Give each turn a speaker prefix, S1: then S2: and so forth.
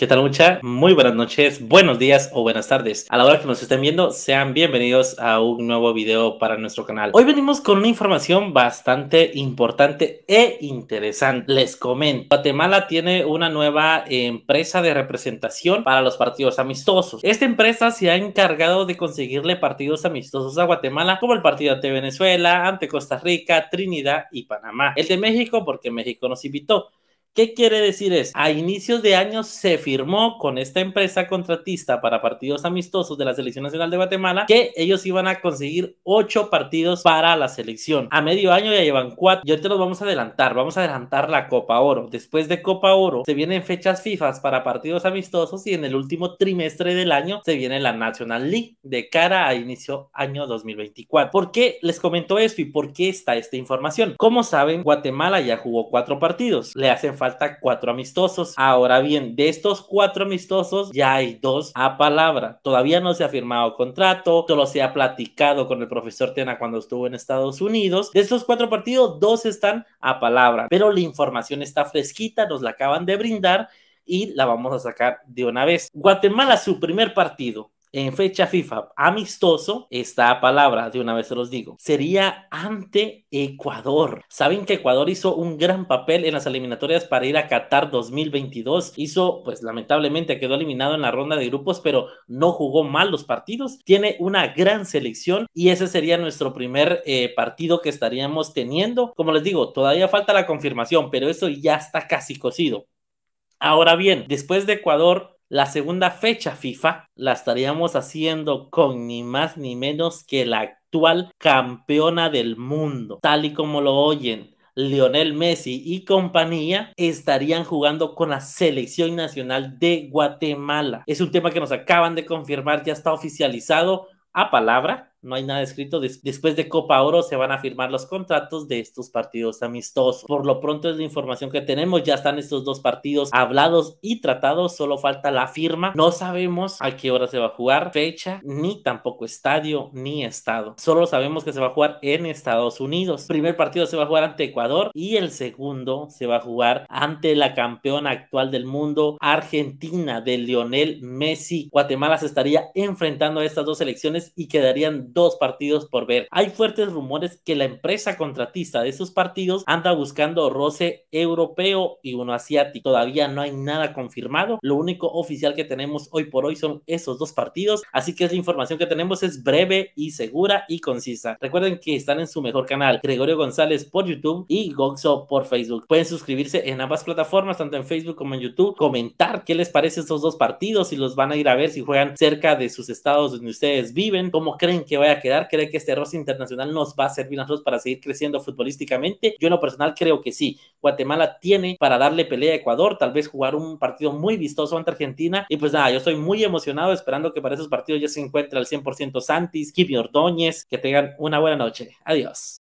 S1: ¿Qué tal mucha? Muy buenas noches, buenos días o buenas tardes. A la hora que nos estén viendo, sean bienvenidos a un nuevo video para nuestro canal. Hoy venimos con una información bastante importante e interesante. Les comento, Guatemala tiene una nueva empresa de representación para los partidos amistosos. Esta empresa se ha encargado de conseguirle partidos amistosos a Guatemala como el partido ante Venezuela, ante Costa Rica, Trinidad y Panamá. El de México porque México nos invitó ¿Qué quiere decir es? A inicios de año se firmó con esta empresa contratista para partidos amistosos de la Selección Nacional de Guatemala que ellos iban a conseguir ocho partidos para la selección. A medio año ya llevan cuatro y ahorita los vamos a adelantar. Vamos a adelantar la Copa Oro. Después de Copa Oro se vienen fechas FIFA para partidos amistosos y en el último trimestre del año se viene la National League de cara a inicio año 2024. ¿Por qué les comento esto y por qué está esta información? Como saben, Guatemala ya jugó cuatro partidos. Le hacen falta cuatro amistosos. Ahora bien, de estos cuatro amistosos ya hay dos a palabra. Todavía no se ha firmado contrato, solo se ha platicado con el profesor Tena cuando estuvo en Estados Unidos. De estos cuatro partidos, dos están a palabra, pero la información está fresquita, nos la acaban de brindar y la vamos a sacar de una vez. Guatemala, su primer partido en fecha FIFA amistoso esta palabra, de una vez se los digo, sería ante Ecuador. Saben que Ecuador hizo un gran papel en las eliminatorias para ir a Qatar 2022. Hizo, pues lamentablemente quedó eliminado en la ronda de grupos, pero no jugó mal los partidos. Tiene una gran selección y ese sería nuestro primer eh, partido que estaríamos teniendo. Como les digo, todavía falta la confirmación, pero eso ya está casi cocido. Ahora bien, después de Ecuador la segunda fecha FIFA la estaríamos haciendo con ni más ni menos que la actual campeona del mundo, tal y como lo oyen. Lionel Messi y compañía estarían jugando con la selección nacional de Guatemala. Es un tema que nos acaban de confirmar, ya está oficializado a palabra no hay nada escrito. Después de Copa Oro se van a firmar los contratos de estos partidos amistosos. Por lo pronto es la información que tenemos. Ya están estos dos partidos hablados y tratados. Solo falta la firma. No sabemos a qué hora se va a jugar, fecha, ni tampoco estadio, ni estado. Solo sabemos que se va a jugar en Estados Unidos. El primer partido se va a jugar ante Ecuador y el segundo se va a jugar ante la campeona actual del mundo, Argentina, de Lionel Messi. Guatemala se estaría enfrentando a estas dos selecciones y quedarían dos partidos por ver. Hay fuertes rumores que la empresa contratista de esos partidos anda buscando roce europeo y uno asiático. Todavía no hay nada confirmado. Lo único oficial que tenemos hoy por hoy son esos dos partidos. Así que la información que tenemos es breve y segura y concisa. Recuerden que están en su mejor canal, Gregorio González por YouTube y Gonzo por Facebook. Pueden suscribirse en ambas plataformas, tanto en Facebook como en YouTube. Comentar qué les parece estos dos partidos, si los van a ir a ver, si juegan cerca de sus estados donde ustedes viven, cómo creen que Voy a quedar? ¿Cree que este roce internacional nos va a servir a nosotros para seguir creciendo futbolísticamente? Yo en lo personal creo que sí. Guatemala tiene para darle pelea a Ecuador, tal vez jugar un partido muy vistoso ante Argentina. Y pues nada, yo estoy muy emocionado esperando que para esos partidos ya se encuentre al 100% Santis, Kimi Ordóñez. Que tengan una buena noche. Adiós.